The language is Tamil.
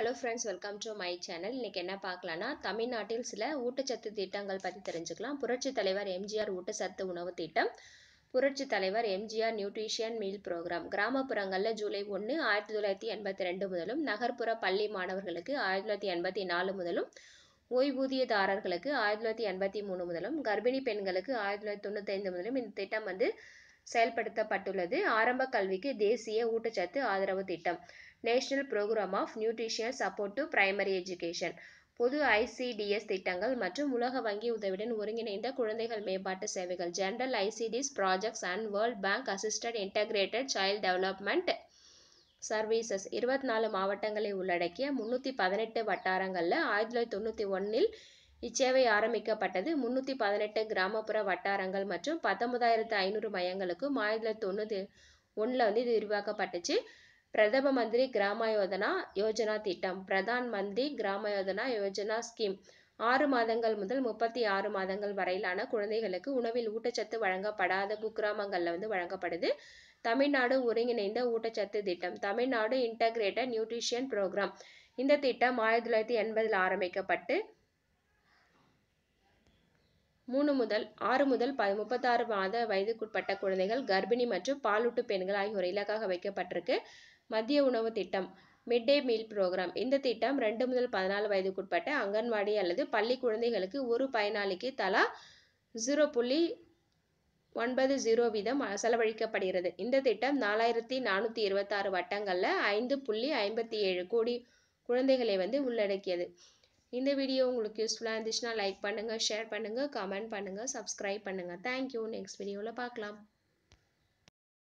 hello friends welcome to my channel இன்னைக்கு என்ன பார்க்கலான்னா தமிழ்நாட்டில் சில ஊட்டச்சத்து திட்டங்கள் பற்றி தெரிஞ்சுக்கலாம் புரட்சி தலைவர் எம்ஜிஆர் ஊட்டச்சத்து உணவு திட்டம் புரட்சி தலைவர் எம்ஜிஆர் நியூட்ரிஷியன் மீல் ப்ரோக்ராம் கிராமப்புறங்களில் ஜூலை ஒன்று ஆயிரத்தி தொள்ளாயிரத்தி எண்பத்தி ரெண்டு முதலும் நகர்ப்புற பள்ளி மாணவர்களுக்கு ஆயிரத்தி தொள்ளாயிரத்தி எண்பத்தி நாலு முதலும் ஓய்வூதியதாரர்களுக்கு ஆயிரத்தி தொள்ளாயிரத்தி எண்பத்தி மூணு முதலும் கர்ப்பிணி பெண்களுக்கு ஆயிரத்தி தொள்ளாயிரத்தி தொண்ணூற்றி ஐந்து முதலும் இந்த திட்டம் வந்து செயல்படுத்தப்பட்டுள்ளது ஆரம்ப கல்விக்கு தேசிய ஊட்டச்சத்து ஆதரவு திட்டம் national programme of nutritional support to primary education பொது ஐசிடிஎஸ் திட்டங்கள் மற்றும் உலக வங்கி உதவியுடன் ஒருங்கிணைந்த குழந்தைகள் மேம்பாட்டு சேவைகள் general ICDS projects and world bank assisted integrated child development services இருபத்தி நாலு மாவட்டங்களை உள்ளடக்கிய முன்னூற்றி பதினெட்டு வட்டாரங்களில் ஆயிரத்தி தொள்ளாயிரத்தி தொண்ணூற்றி ஒன்றில் இச்சேவை ஆரம்பிக்கப்பட்டது முன்னூற்றி பதினெட்டு கிராமப்புற வட்டாரங்கள் மற்றும் பத்தொன்பதாயிரத்து ஐநூறு மையங்களுக்கு ஆயிரத்தி தொள்ளாயிரத்தி தொண்ணூற்றி ஒன்றில் வந்து இது விரிவாக்கப்பட்டுச்சு பிரதம மந்திரி கிராம யோஜனா யோஜனா திட்டம் பிரதான் மந்திரி கிராம யோஜனா யோஜனா ஸ்கீம் ஆறு மாதங்கள் முதல் முப்பத்தி ஆறு மாதங்கள் வரையிலான குழந்தைகளுக்கு உணவில் ஊட்டச்சத்து வழங்கப்படாத குக்கிராமங்களில் வந்து வழங்கப்படுது தமிழ்நாடு ஒருங்கிணைந்த ஊட்டச்சத்து திட்டம் தமிழ்நாடு இன்டகிரேட்டட் நியூட்ரிஷன் ப்ரோக்ராம் இந்த திட்டம் ஆயிரத்தி தொள்ளாயிரத்தி எண்பதில் ஆரம்பிக்கப்பட்டு மூணு முதல் ஆறு முதல் ப முப்பத்தாறு மாத வயதுக்குட்பட்ட குழந்தைகள் கர்ப்பிணி மற்றும் பாலூட்டு பெண்கள் ஆகியோர் இலக்காக வைக்கப்பட்டிருக்கு மதிய உணவு திட்டம் மிட் டே மீல் ப்ரோக்ராம் இந்த திட்டம் ரெண்டு முதல் பதினாலு வயதுக்குட்பட்ட அங்கன்வாடி அல்லது பள்ளி குழந்தைகளுக்கு ஒரு பயனாளிக்கு தலா ஜீரோ புள்ளி ஒன்பது ஜீரோ வீதம் செலவழிக்கப்படுகிறது இந்த திட்டம் நாலாயிரத்தி நானூற்றி இருபத்தாறு வட்டங்களில் ஐந்து புள்ளி ஐம்பத்தி ஏழு கோடி குழந்தைகளை வந்து உள்ளடக்கியது இந்த வீடியோ உங்களுக்கு யூஸ்ஃபுல்லாக இருந்துச்சுன்னா லைக் பண்ணுங்கள் ஷேர் பண்ணுங்கள் கமெண்ட் பண்ணுங்கள் சப்ஸ்கிரைப் பண்ணுங்கள் தேங்க்யூ நெக்ஸ்ட் வீடியோவில் பார்க்கலாம்